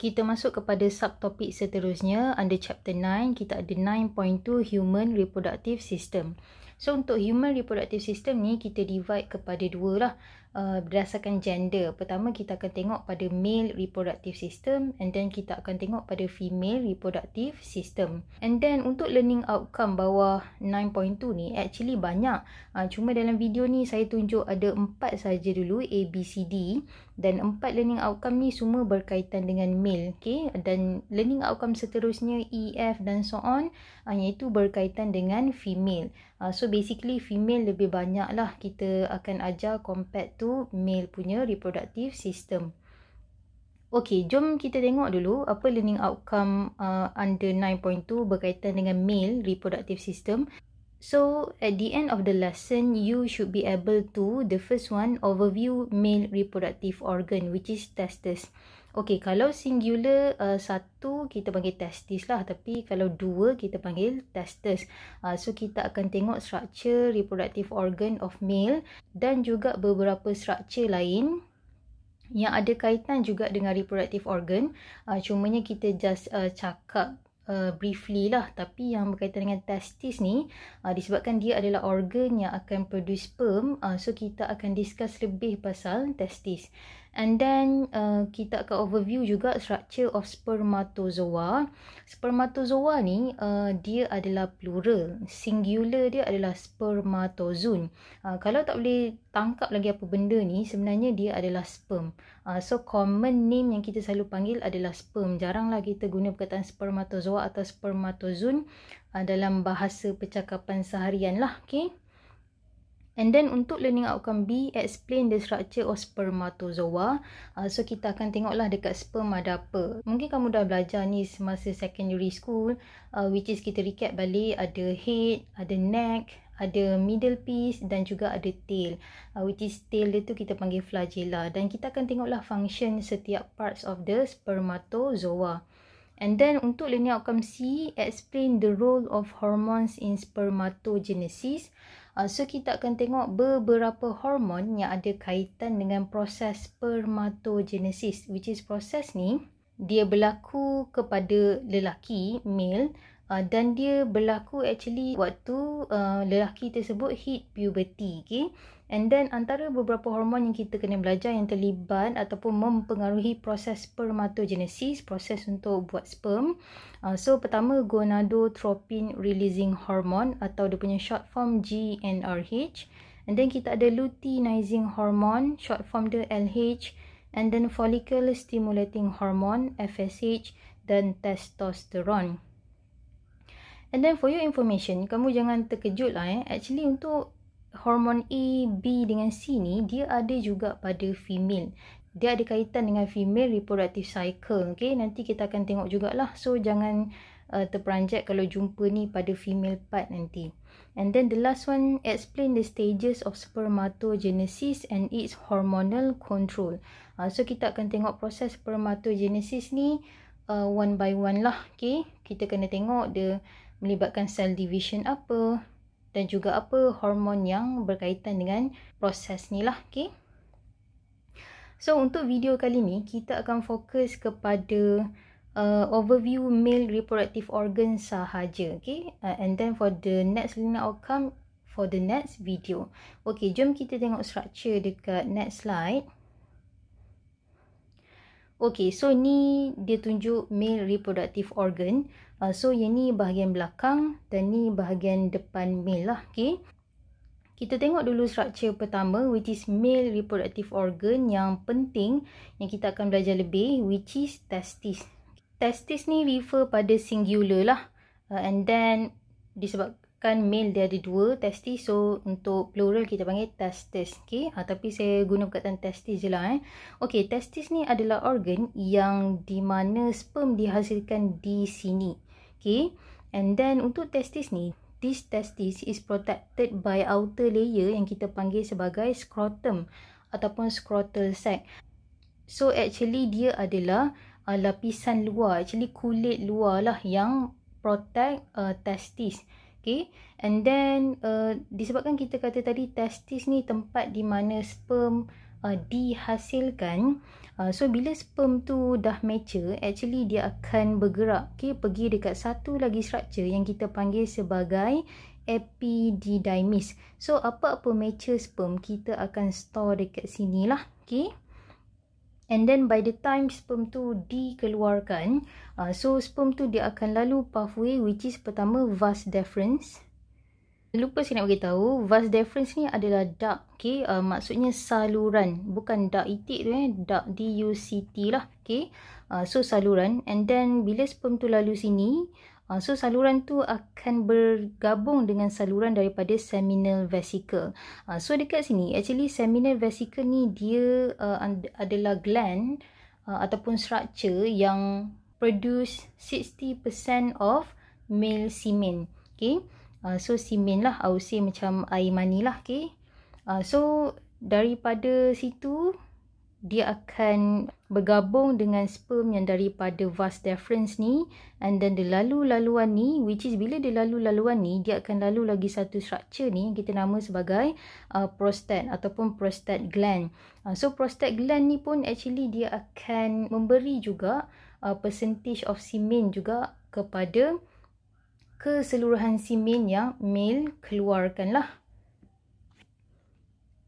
kita masuk kepada subtopik seterusnya under chapter 9 kita ada 9.2 human reproductive system. So untuk human reproductive system ni kita divide kepada dua lah uh, berdasarkan gender. Pertama kita akan tengok pada male reproductive system and then kita akan tengok pada female reproductive system. And then untuk learning outcome bawah 9.2 ni actually banyak. Uh, cuma dalam video ni saya tunjuk ada 4 saja dulu A B C D dan empat learning outcome ni semua berkaitan dengan male, okay Dan learning outcome seterusnya E F dan so on hanya uh, itu berkaitan dengan female. Uh, so basically female lebih banyak lah kita akan ajar compared iaitu male punya reproductive system. Okey, jom kita tengok dulu apa learning outcome uh, under 9.2 berkaitan dengan male reproductive system. So, at the end of the lesson, you should be able to the first one overview male reproductive organ which is testes. Okey, kalau singular uh, satu kita panggil testis lah tapi kalau dua kita panggil testis. Uh, so kita akan tengok struktur reproductive organ of male dan juga beberapa struktur lain yang ada kaitan juga dengan reproductive organ. Uh, cumanya kita just uh, cakap Uh, briefly lah tapi yang berkaitan dengan testis ni uh, disebabkan dia adalah organ yang akan produce sperm uh, so kita akan discuss lebih pasal testis. And then uh, kita akan overview juga structure of spermatozoa. Spermatozoa ni uh, dia adalah plural. Singular dia adalah spermatozoon. Uh, kalau tak boleh tangkap lagi apa benda ni, sebenarnya dia adalah sperm. Uh, so common name yang kita selalu panggil adalah sperm. Jaranglah kita guna perkataan spermatozoa atau spermatozoon uh, dalam bahasa percakapan seharian lah. Okay. And then untuk learning outcome B, explain the structure of spermatozoa. Uh, so kita akan tengoklah dekat sperm ada apa. Mungkin kamu dah belajar ni semasa secondary school, uh, which is kita recap balik ada head, ada neck, ada middle piece dan juga ada tail. Uh, which is tail dia tu kita panggil flagella. Dan kita akan tengoklah function setiap parts of the spermatozoa. And then untuk learning outcome C, explain the role of hormones in spermatogenesis. Ah, so kita akan tengok beberapa hormon yang ada kaitan dengan proses spermatogenesis which is proses ni dia berlaku kepada lelaki male Uh, dan dia berlaku actually waktu uh, lelaki tersebut hit puberty okay And then antara beberapa hormon yang kita kena belajar yang terlibat ataupun mempengaruhi proses spermatogenesis, proses untuk buat sperm. Uh, so pertama gonadotropin releasing hormone atau dia punya short form GnRH. And then kita ada luteinizing hormone, short form dia LH. And then follicle stimulating hormone, FSH dan testosterone. And then for your information, kamu jangan terkejut lah eh. Actually untuk hormon A, B dengan C ni dia ada juga pada female. Dia ada kaitan dengan female reproductive cycle. Okay, nanti kita akan tengok jugalah. So, jangan uh, terperanjat kalau jumpa ni pada female part nanti. And then the last one, explain the stages of spermatogenesis and its hormonal control. Uh, so, kita akan tengok proses spermatogenesis ni uh, one by one lah. Okay, kita kena tengok dia melibatkan cell division apa dan juga apa hormon yang berkaitan dengan proses ni lah. Okay. So untuk video kali ni kita akan fokus kepada uh, overview male reproductive organ sahaja. Okay. Uh, and then for the next learning outcome for the next video. Okay jom kita tengok structure dekat next slide. Okay, so ni dia tunjuk male reproductive organ. Uh, so yang ni bahagian belakang dan ni bahagian depan male lah. Okay. Kita tengok dulu struktur pertama which is male reproductive organ yang penting yang kita akan belajar lebih which is testis. Testis ni refer pada singular lah uh, and then disebabkan male dia ada dua testis so untuk plural kita panggil testis. Okay? Uh, tapi saya guna perkataan testis je lah eh. Okay testis ni adalah organ yang di mana sperm dihasilkan di sini. Okay. And then untuk testis ni, this testis is protected by outer layer yang kita panggil sebagai scrotum ataupun scrotal sac. So actually dia adalah uh, lapisan luar, actually kulit luar lah yang protect uh, testis. Okay. And then uh, disebabkan kita kata tadi testis ni tempat di mana sperm uh, dihasilkan uh, so bila sperm tu dah mature actually dia akan bergerak okay, pergi dekat satu lagi structure yang kita panggil sebagai epididymis so apa-apa mature sperm kita akan store dekat sini lah okay. And then by the time sperm tu dikeluarkan, uh, so sperm tu dia akan lalu pathway which is pertama vas deferens. Lupa saya nak bagi tahu vas deferens ni adalah duct, okay? Uh, maksudnya saluran, bukan duct itik tu eh, duct D-U-C-T lah, okay? Uh, so, saluran, and then bila sperm tu lalu sini, uh, so saluran tu akan bergabung dengan saluran daripada seminal vesicle. Uh, so, dekat sini, actually seminal vesicle ni dia uh, adalah gland uh, ataupun structure yang produce 60% of male semen, okay? Uh, so simen lah, I would say macam air mani lah, okay. Uh, so daripada situ dia akan bergabung dengan sperm yang daripada vas deferens ni and then the lalu-laluan ni which is bila dia lalu-laluan ni dia akan lalu lagi satu structure ni yang kita nama sebagai uh, prostate ataupun prostat gland. Uh, so prostat gland ni pun actually dia akan memberi juga uh, percentage of semen juga kepada keseluruhan simen yang mil keluarkanlah.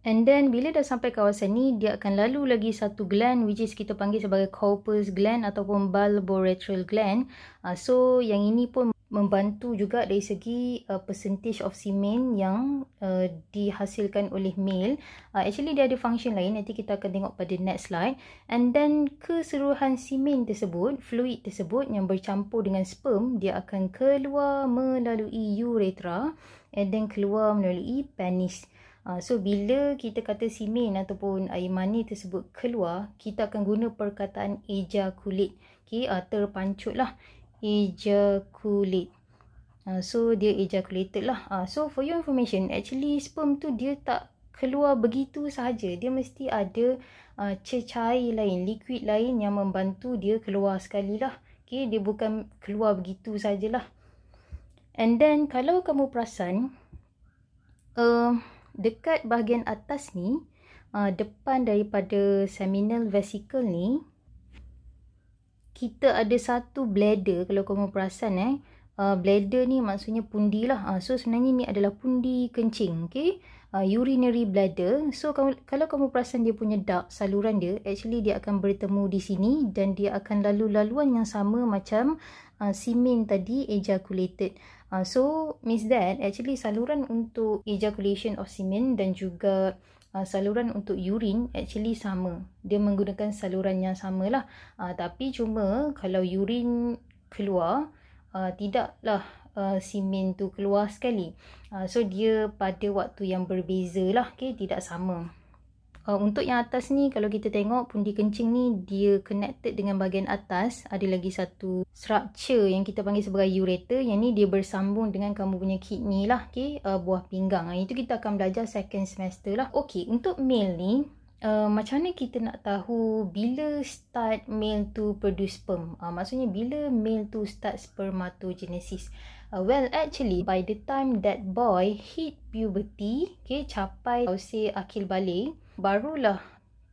And then bila dah sampai kawasan ni, dia akan lalu lagi satu gland which is kita panggil sebagai corpus gland ataupun bulboretral gland. Uh, so yang ini pun membantu juga dari segi uh, percentage of semen yang uh, dihasilkan oleh male. Uh, actually dia ada function lain nanti kita akan tengok pada next slide. And then keseluruhan semen tersebut, fluid tersebut yang bercampur dengan sperm, dia akan keluar melalui urethra and then keluar melalui penis. Uh, so bila kita kata semen ataupun air mani tersebut keluar, kita akan guna perkataan ejakulat. Okay, uh, terpancut lah ejaculate. Uh, so dia ejaculated lah. Uh, so for your information, actually sperm tu dia tak keluar begitu sahaja. Dia mesti ada uh, ah, cecair lain, liquid lain yang membantu dia keluar sekali lah. Okay, dia bukan keluar begitu sajalah. And then kalau kamu perasan, uh, dekat bahagian atas ni, uh, depan daripada seminal vesicle ni, kita ada satu bladder kalau kau perasan eh uh, bladder ni maksudnya pundi lah uh, so sebenarnya ni adalah pundi kencing okay uh, ah, urinary bladder so kalau, kalau kau perasan dia punya duct saluran dia actually dia akan bertemu di sini dan dia akan lalu laluan yang sama macam uh, simen tadi ejaculated uh, so means that actually saluran untuk ejaculation of semen dan juga uh, saluran untuk urine actually sama. Dia menggunakan saluran yang samalah. Uh, ah, tapi cuma kalau urine keluar, uh, tidaklah uh, simen tu keluar sekali. Uh, so dia pada waktu yang berbeza lah, okay, tidak sama uh, untuk yang atas ni kalau kita tengok pundi kencing ni dia connected dengan bahagian atas ada lagi satu structure yang kita panggil sebagai ureter yang ni dia bersambung dengan kamu punya kidney lah okay? uh, buah pinggang itu kita akan belajar second semester lah ok untuk male ni Uh, macam mana kita nak tahu bila start male to produce sperm? Uh, maksudnya bila male to start spermatogenesis? Uh, well, actually, by the time that boy hit puberty, okay, capai, I'll say, akil balik, barulah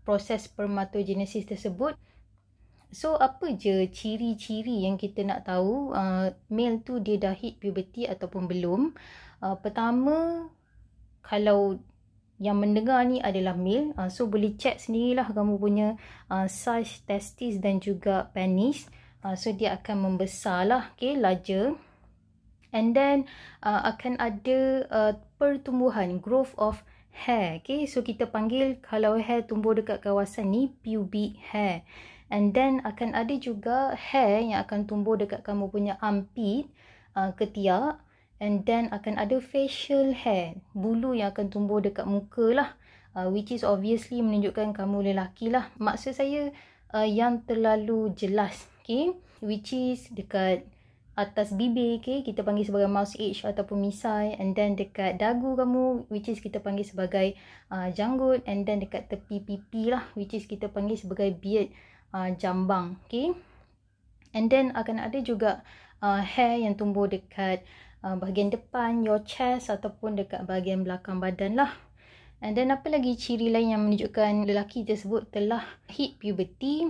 proses spermatogenesis tersebut. So apa je ciri-ciri yang kita nak tahu uh, male tu dia dah hit puberty ataupun belum? Uh, pertama kalau yang mendengar ni adalah male, uh, so boleh check sendirilah kamu punya uh, size testis dan juga penis. Uh, so dia akan membesarlah, okay, larger. And then uh, akan ada uh, pertumbuhan growth of hair. Okay, so kita panggil kalau hair tumbuh dekat kawasan ni pubic hair. And then akan ada juga hair yang akan tumbuh dekat kamu punya armpit, uh, ketiak. And then akan ada facial hair, bulu yang akan tumbuh dekat muka lah. Uh, which is obviously menunjukkan kamu lelaki lah. Maksud saya uh, yang terlalu jelas. Okay, which is dekat atas bibir okay, kita panggil sebagai mouse edge ataupun misai and then dekat dagu kamu which is kita panggil sebagai uh, janggut and then dekat tepi pipi lah which is kita panggil sebagai beard uh, jambang okay and then akan ada juga uh, hair yang tumbuh dekat uh, bahagian depan your chest ataupun dekat bahagian belakang badan lah and then apa lagi ciri lain yang menunjukkan lelaki tersebut telah hit puberty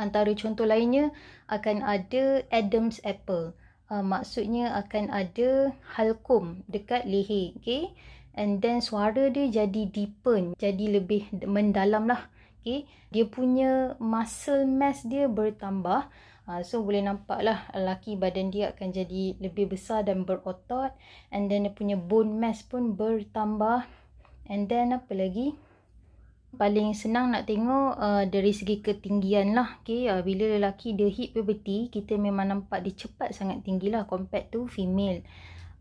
Antara contoh lainnya akan ada Adam's apple. Uh, maksudnya akan ada halkum dekat leher, okay? And then suara dia jadi deepen, jadi lebih mendalam lah, okay? Dia punya muscle mass dia bertambah. Uh, so boleh nampak lah lelaki badan dia akan jadi lebih besar dan berotot. And then dia punya bone mass pun bertambah. And then apa lagi? paling senang nak tengok uh, dari segi ketinggian lah okay, uh, bila lelaki dia hit puberty kita memang nampak dia cepat sangat tinggi lah compared to female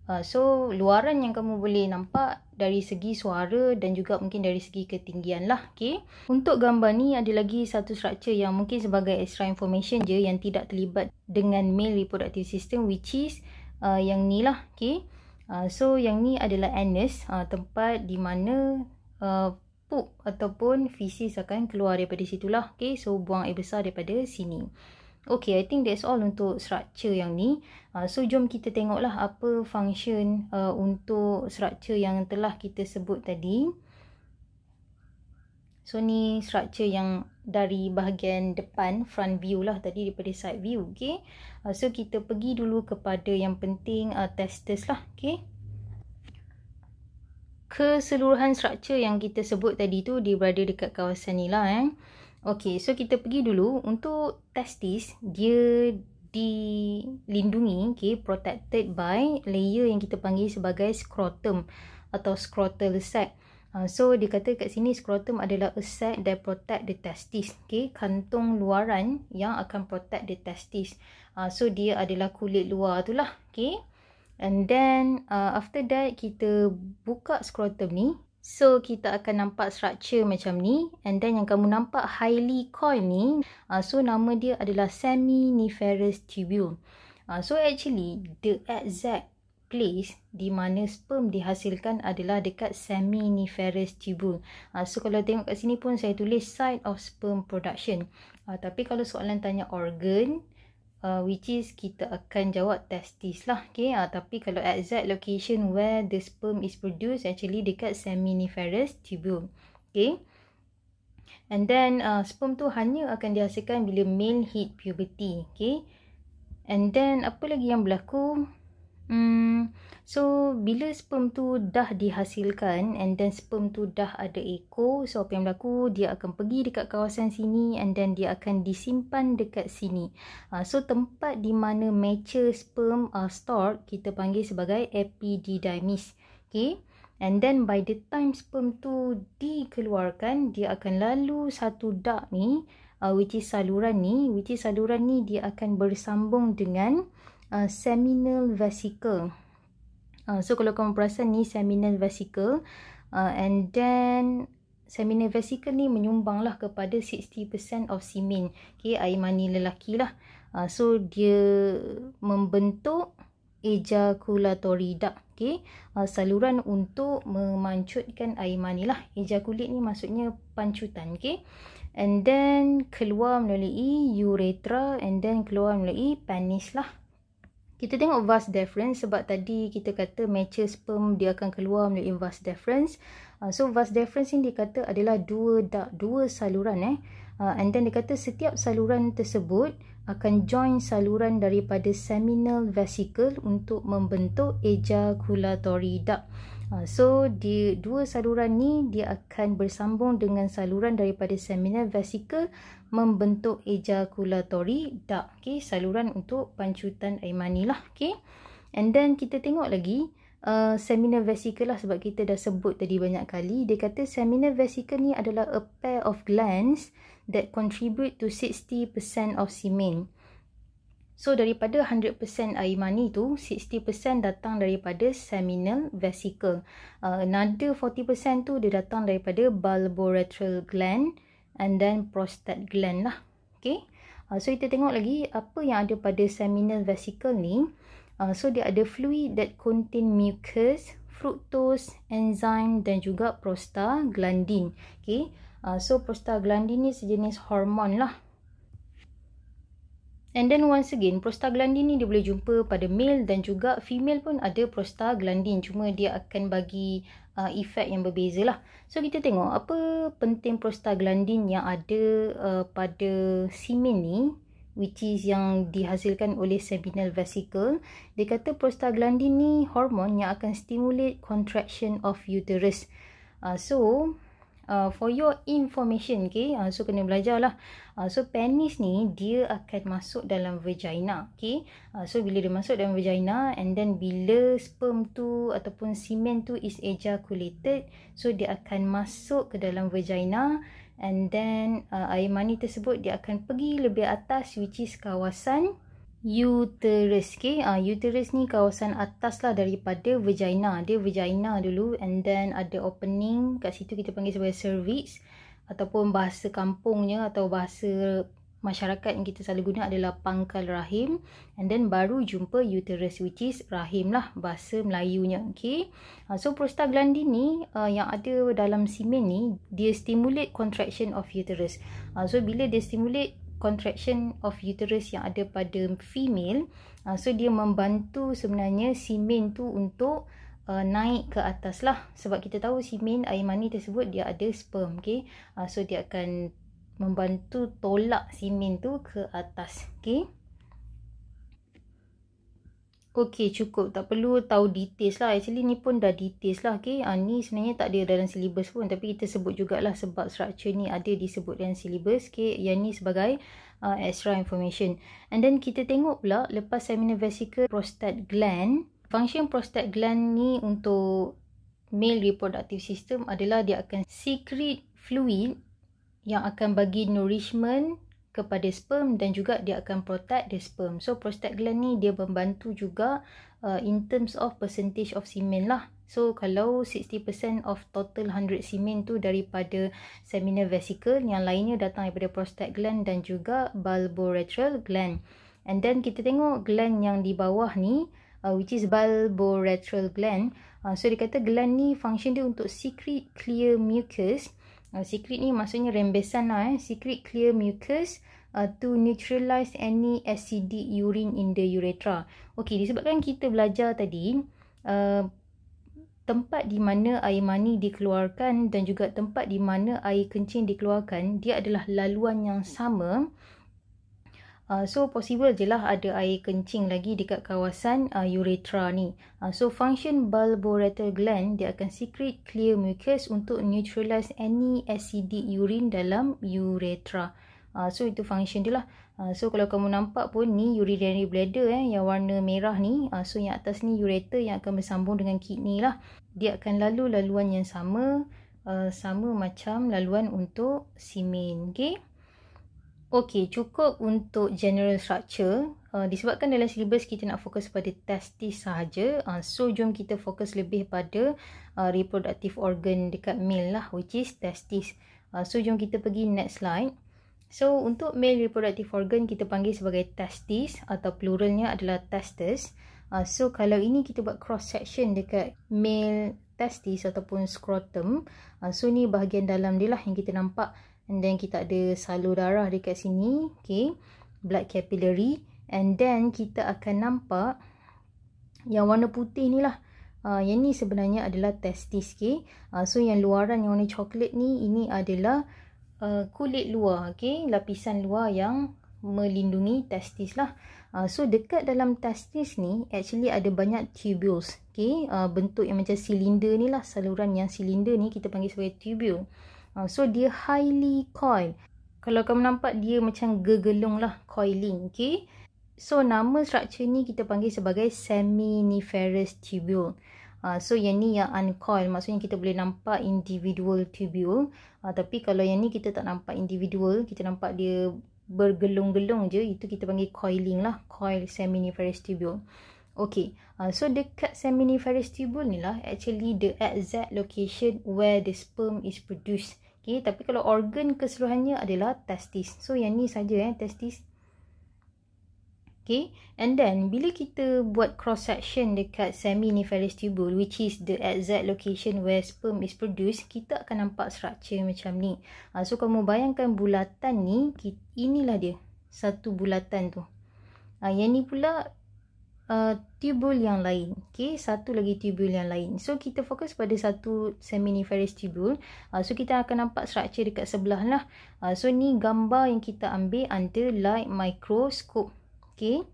uh, so luaran yang kamu boleh nampak dari segi suara dan juga mungkin dari segi ketinggian lah okay. untuk gambar ni ada lagi satu structure yang mungkin sebagai extra information je yang tidak terlibat dengan male reproductive system which is uh, yang ni lah okay. uh, so yang ni adalah anus uh, tempat di mana uh, pup ataupun feces akan keluar daripada situlah. Okay, so buang air besar daripada sini. Okay, I think that's all untuk structure yang ni. Uh, so, jom kita tengoklah apa function uh, untuk structure yang telah kita sebut tadi. So, ni structure yang dari bahagian depan, front view lah tadi daripada side view. Okay, uh, ah, so kita pergi dulu kepada yang penting uh, testers lah. Okay keseluruhan struktur yang kita sebut tadi tu dia berada dekat kawasan ni lah eh. Okay, so kita pergi dulu untuk testis dia dilindungi, okay, protected by layer yang kita panggil sebagai scrotum atau scrotal sac. Uh, so dia kata kat sini scrotum adalah a sac that protect the testis, okay, kantung luaran yang akan protect the testis. Uh, so dia adalah kulit luar tu lah, okay. And then uh, after that kita buka scrotum ni. So kita akan nampak structure macam ni. And then yang kamu nampak highly coil ni. Uh, so nama dia adalah seminiferous tubule. Uh, so actually the exact place di mana sperm dihasilkan adalah dekat seminiferous tubule. Uh, so kalau tengok kat sini pun saya tulis site of sperm production. Uh, tapi kalau soalan tanya organ uh, which is kita akan jawab testis lah okay uh, tapi kalau exact location where the sperm is produced actually dekat seminiferous tubule okay and then uh, sperm tu hanya akan dihasilkan bila male hit puberty okay and then apa lagi yang berlaku Hmm, so bila sperm tu dah dihasilkan and then sperm tu dah ada ekor, so apa yang berlaku dia akan pergi dekat kawasan sini and then dia akan disimpan dekat sini. Uh, so tempat di mana mature sperm are stored kita panggil sebagai epididymis. Okay. And then by the time sperm tu dikeluarkan, dia akan lalu satu duct ni, uh, which is saluran ni, which is saluran ni dia akan bersambung dengan Uh, seminal vesicle. Uh, so kalau kamu perasan ni seminal vesicle uh, and then seminal vesicle ni menyumbang lah kepada 60% of semen. Okay, air mani lelaki lah. Uh, so dia membentuk ejakulatory duct. Okay, uh, saluran untuk memancutkan air mani lah. Ejakulit ni maksudnya pancutan. Okay. And then keluar melalui urethra and then keluar melalui penis lah. Kita tengok vas deferens sebab tadi kita kata mature sperm dia akan keluar melalui vas deferens. Uh, ah, so vas deferens ini dikata adalah dua dak dua saluran eh. Uh, and then dia kata setiap saluran tersebut akan join saluran daripada seminal vesicle untuk membentuk ejaculatory duct. Ah, so di dua saluran ni dia akan bersambung dengan saluran daripada seminal vesikel membentuk ejakulatory duct. Okay, saluran untuk pancutan air mani lah. Okay. And then kita tengok lagi uh, ah, seminal vesikel lah sebab kita dah sebut tadi banyak kali. Dia kata seminal vesikel ni adalah a pair of glands that contribute to 60% of semen. So daripada 100% air mani tu 60% datang daripada seminal vesicle. Uh, another 40% tu dia datang daripada bulbourethral gland and then prostate gland lah. Okay. Uh, so kita tengok lagi apa yang ada pada seminal vesicle ni. Uh, so dia ada fluid that contain mucus, fructose, enzyme dan juga prostaglandin. Okay. Uh, so prostaglandin ni sejenis hormon lah. And then once again, prostaglandin ni dia boleh jumpa pada male dan juga female pun ada prostaglandin. Cuma dia akan bagi uh, efek yang berbeza lah. So kita tengok apa penting prostaglandin yang ada uh, pada semen ni which is yang dihasilkan oleh seminal vesicle. Dia kata prostaglandin ni hormon yang akan stimulate contraction of uterus. Uh, so, uh, for your information okay uh, so kena belajarlah uh, so penis ni dia akan masuk dalam vagina okay uh, so bila dia masuk dalam vagina and then bila sperm tu ataupun semen tu is ejaculated so dia akan masuk ke dalam vagina and then uh, air mani tersebut dia akan pergi lebih atas which is kawasan uterus okay? uh, uterus ni kawasan atas lah daripada vagina dia vagina dulu and then ada opening kat situ kita panggil sebagai cervix ataupun bahasa kampungnya atau bahasa masyarakat yang kita selalu guna adalah pangkal rahim and then baru jumpa uterus which is rahim lah bahasa Melayunya okay ah, so prostaglandin ni uh, yang ada dalam semen ni dia stimulate contraction of uterus uh, so bila dia stimulate contraction of uterus yang ada pada female uh, so dia membantu sebenarnya semen tu untuk uh, naik ke atas lah sebab kita tahu semen air mani tersebut dia ada sperm okay uh, so dia akan membantu tolak semen tu ke atas okay Okey cukup tak perlu tahu details lah actually ni pun dah details lah okay ha, ni sebenarnya tak ada dalam syllabus pun tapi kita sebut jugalah sebab structure ni ada disebut dalam syllabus okay yang ni sebagai uh, extra information and then kita tengok pula lepas seminal vesicle prostate gland function prostate gland ni untuk male reproductive system adalah dia akan secrete fluid yang akan bagi nourishment kepada sperm dan juga dia akan protect the sperm. So prostate gland ni dia membantu juga uh, in terms of percentage of semen lah. So kalau 60% of total 100 semen tu daripada seminal vesicle, yang lainnya datang daripada prostate gland dan juga bulbourethral gland. And then kita tengok gland yang di bawah ni uh, which is bulbourethral gland. Uh, so dia kata gland ni function dia untuk secret clear mucus Uh, secret ni maksudnya rembesan lah eh. Secret clear mucus uh, to neutralize any acidic urine in the urethra. Okay, disebabkan kita belajar tadi, uh, tempat di mana air mani dikeluarkan dan juga tempat di mana air kencing dikeluarkan, dia adalah laluan yang sama. Uh, so possible je lah ada air kencing lagi dekat kawasan uh, urethra ni. Uh, so function bulbourethral gland dia akan secret clear mucus untuk neutralize any acidic urine dalam urethra. Uh, so itu function dia lah. Uh, so kalau kamu nampak pun ni urinary bladder eh yang warna merah ni. Uh, so yang atas ni ureter yang akan bersambung dengan kidney lah. Dia akan lalu laluan yang sama. Uh, sama macam laluan untuk semen Okay. Okey, cukup untuk general structure. Uh, disebabkan dalam syllabus kita nak fokus pada testis sahaja. Uh, so, jom kita fokus lebih pada uh, reproductive organ dekat male lah which is testis. Uh, so, jom kita pergi next slide. So, untuk male reproductive organ kita panggil sebagai testis atau pluralnya adalah testis. Uh, so, kalau ini kita buat cross section dekat male testis ataupun scrotum. Uh, so, ni bahagian dalam dia lah yang kita nampak and then kita ada salur darah dekat sini okay blood capillary and then kita akan nampak yang warna putih ni lah uh, yang ni sebenarnya adalah testis okay uh, so yang luaran yang warna coklat ni ini adalah uh, kulit luar okay lapisan luar yang melindungi testis lah uh, so dekat dalam testis ni actually ada banyak tubules okay uh, bentuk yang macam silinder ni lah saluran yang silinder ni kita panggil sebagai tubule Uh, so dia highly coil. Kalau kamu nampak dia macam gegelung lah coiling. Okay. So nama struktur ni kita panggil sebagai seminiferous tubule. Uh, so yang ni yang uncoil maksudnya kita boleh nampak individual tubule uh, tapi kalau yang ni kita tak nampak individual kita nampak dia bergelung-gelung je itu kita panggil coiling lah coil seminiferous tubule okay uh, so dekat seminiferous tubule ni lah actually the exact location where the sperm is produced Okay, tapi kalau organ keseluruhannya adalah testis. So yang ni saja eh testis. Okay, and then bila kita buat cross section dekat seminiferous tubule which is the exact location where sperm is produced, kita akan nampak structure macam ni. Ha, so kamu bayangkan bulatan ni, inilah dia. Satu bulatan tu. Ha, yang ni pula uh, tubule yang lain. Okay, satu lagi tubule yang lain. So, kita fokus pada satu seminiferous tubule. Uh, so, kita akan nampak struktur dekat sebelah lah. Uh, so, ni gambar yang kita ambil under light microscope. Okay.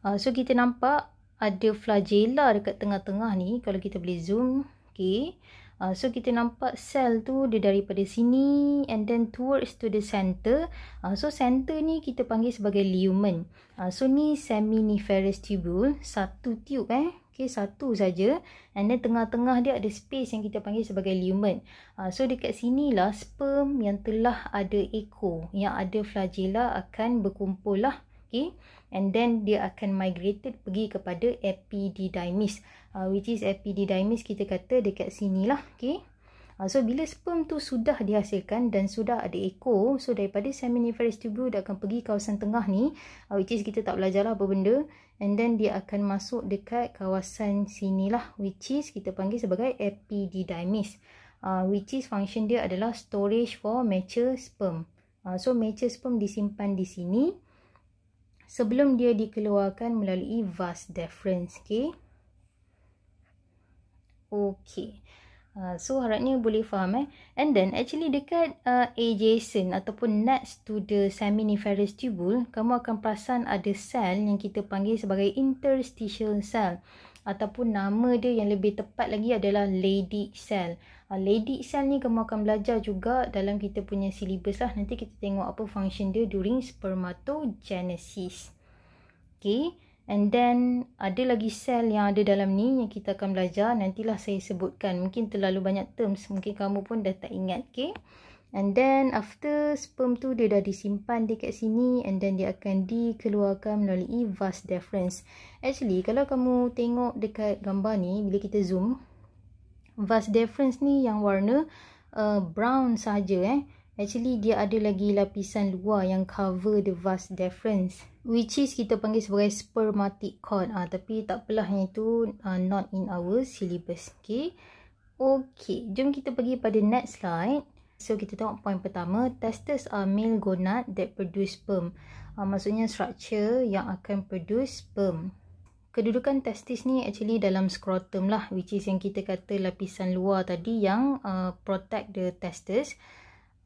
Uh, so, kita nampak ada flagella dekat tengah-tengah ni. Kalau kita boleh zoom. Okay. Uh, so kita nampak sel tu dia daripada sini and then towards to the center. Uh, so center ni kita panggil sebagai lumen. Uh, so ni seminiferous tubule, satu tube eh. Okay, satu saja. And then tengah-tengah dia ada space yang kita panggil sebagai lumen. Uh, so dekat lah sperm yang telah ada echo, yang ada flagella akan berkumpul lah. Okay, and then dia akan migrated pergi kepada epididymis uh, which is epididymis kita kata dekat sini lah. Okay. Uh, so, bila sperm tu sudah dihasilkan dan sudah ada ekor, so daripada seminiferous tubule dia akan pergi kawasan tengah ni, uh, which is kita tak belajar lah apa benda, and then dia akan masuk dekat kawasan sini lah, which is kita panggil sebagai epididymis. Uh, which is function dia adalah storage for mature sperm. Uh, so mature sperm disimpan di sini sebelum dia dikeluarkan melalui vas deferens. Okay. Okay. Uh, ah, so harapnya boleh faham eh. And then actually dekat uh, adjacent ataupun next to the seminiferous tubule, kamu akan perasan ada sel yang kita panggil sebagai interstitial cell. Ataupun nama dia yang lebih tepat lagi adalah lady cell. Uh, ah, lady cell ni kamu akan belajar juga dalam kita punya syllabus lah. Nanti kita tengok apa function dia during spermatogenesis. Okay. And then ada lagi sel yang ada dalam ni yang kita akan belajar. Nantilah saya sebutkan. Mungkin terlalu banyak terms. Mungkin kamu pun dah tak ingat. Okay. And then after sperm tu dia dah disimpan dekat sini and then dia akan dikeluarkan melalui vas deferens. Actually kalau kamu tengok dekat gambar ni bila kita zoom vas deferens ni yang warna uh, brown saja eh actually dia ada lagi lapisan luar yang cover the vas deferens which is kita panggil sebagai spermatic cord ah ha, tapi tak apalah yang itu uh, not in our syllabus okey okey jom kita pergi pada next slide So kita tengok poin pertama, testes are male gonad that produce sperm. Uh, maksudnya structure yang akan produce sperm. Kedudukan testis ni actually dalam scrotum lah which is yang kita kata lapisan luar tadi yang uh, protect the testes.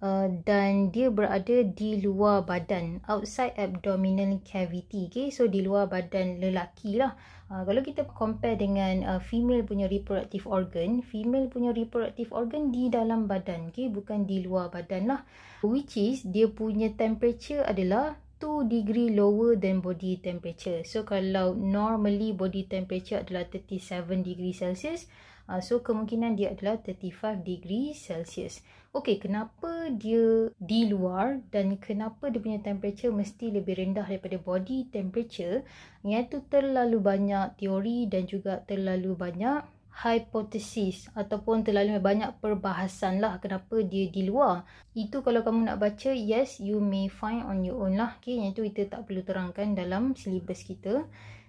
Uh, dan dia berada di luar badan outside abdominal cavity okay so di luar badan lelaki lah uh, kalau kita compare dengan uh, female punya reproductive organ female punya reproductive organ di dalam badan okay bukan di luar badan lah which is dia punya temperature adalah 2 degree lower than body temperature so kalau normally body temperature adalah 37 degree celsius uh, so kemungkinan dia adalah 35 degree Celsius. Okey, kenapa dia di luar dan kenapa dia punya temperature mesti lebih rendah daripada body temperature? Iaitu terlalu banyak teori dan juga terlalu banyak hipotesis ataupun terlalu banyak perbahasan lah kenapa dia di luar. Itu kalau kamu nak baca, yes, you may find on your own lah. Okay, yang itu kita tak perlu terangkan dalam syllabus kita.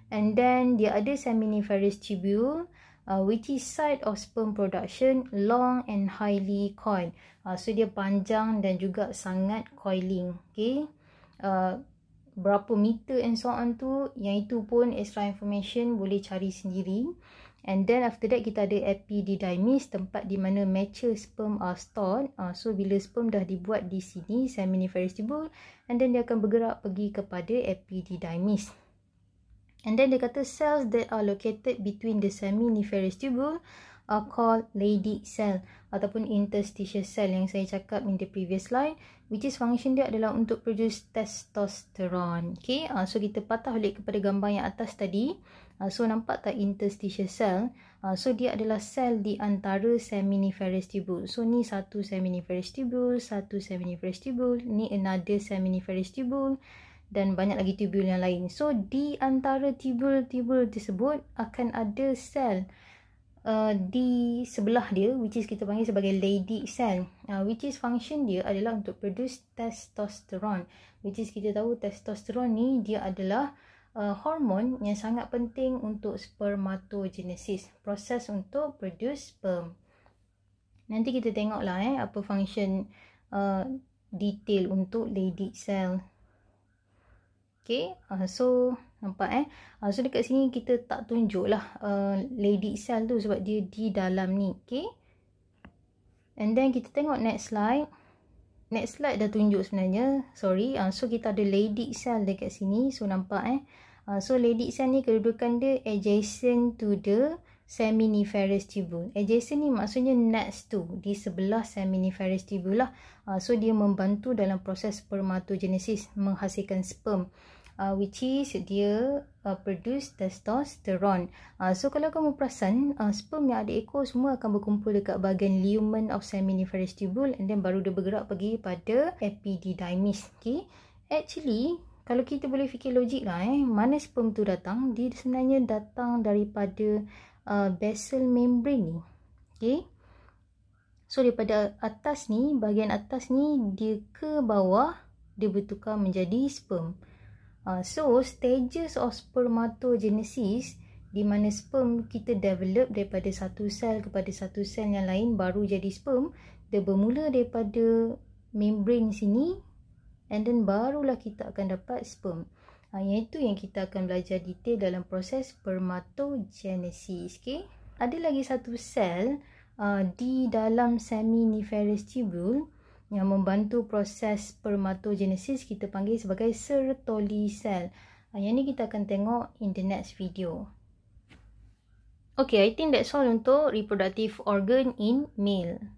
And then, dia ada seminiferous tubule uh, which is site of sperm production long and highly coiled uh, so dia panjang dan juga sangat coiling okay uh, berapa meter and so on tu yang itu pun extra information boleh cari sendiri and then after that kita ada epididymis tempat di mana mature sperm are stored uh, so bila sperm dah dibuat di sini seminiferous tubule and then dia akan bergerak pergi kepada epididymis And then dia kata cells that are located between the seminiferous tubule are called lady cell ataupun interstitial cell yang saya cakap in the previous slide which is function dia adalah untuk produce testosterone. Okay, uh, so kita patah balik kepada gambar yang atas tadi. Uh, so nampak tak interstitial cell? Uh, so dia adalah cell di antara seminiferous tubule. So ni satu seminiferous tubule, satu seminiferous tubule, ni another seminiferous tubule dan banyak lagi tubul yang lain. So di antara tubul-tubul tersebut akan ada sel Uh, di sebelah dia which is kita panggil sebagai lady cell uh, which is function dia adalah untuk produce testosterone which is kita tahu testosterone ni dia adalah uh, hormon yang sangat penting untuk spermatogenesis proses untuk produce sperm nanti kita tengok lah eh apa function uh, detail untuk lady cell Okay, uh, so nampak eh. Uh, so dekat sini kita tak tunjuk lah uh, lady cell tu sebab dia di dalam ni. Okay. And then kita tengok next slide. Next slide dah tunjuk sebenarnya. Sorry. Uh, so kita ada lady cell dekat sini. So nampak eh. Uh, so lady cell ni kedudukan dia adjacent to the seminiferous tubule. Adjacent ni maksudnya next tu, Di sebelah seminiferous tubule lah. Uh, so dia membantu dalam proses spermatogenesis menghasilkan sperm uh, which is dia uh, produce testosterone. Uh, so kalau kamu perasan uh, sperm yang ada ekor semua akan berkumpul dekat bahagian lumen of seminiferous tubule and then baru dia bergerak pergi pada epididymis. Okay. Actually kalau kita boleh fikir logik lah eh, mana sperm tu datang? Dia sebenarnya datang daripada uh, basal membrane ni. Okay. So daripada atas ni, bahagian atas ni dia ke bawah dia bertukar menjadi sperm. Uh, so, stages of spermatogenesis di mana sperm kita develop daripada satu sel kepada satu sel yang lain baru jadi sperm, dia bermula daripada membrane sini and then barulah kita akan dapat sperm. Ha, yang itu yang kita akan belajar detail dalam proses spermatogenesis. Okay? Ada lagi satu sel uh, di dalam seminiferous tubule yang membantu proses spermatogenesis kita panggil sebagai Sertoli cell. Ah, yang ni kita akan tengok in the next video. Okay, I think that's all untuk reproductive organ in male.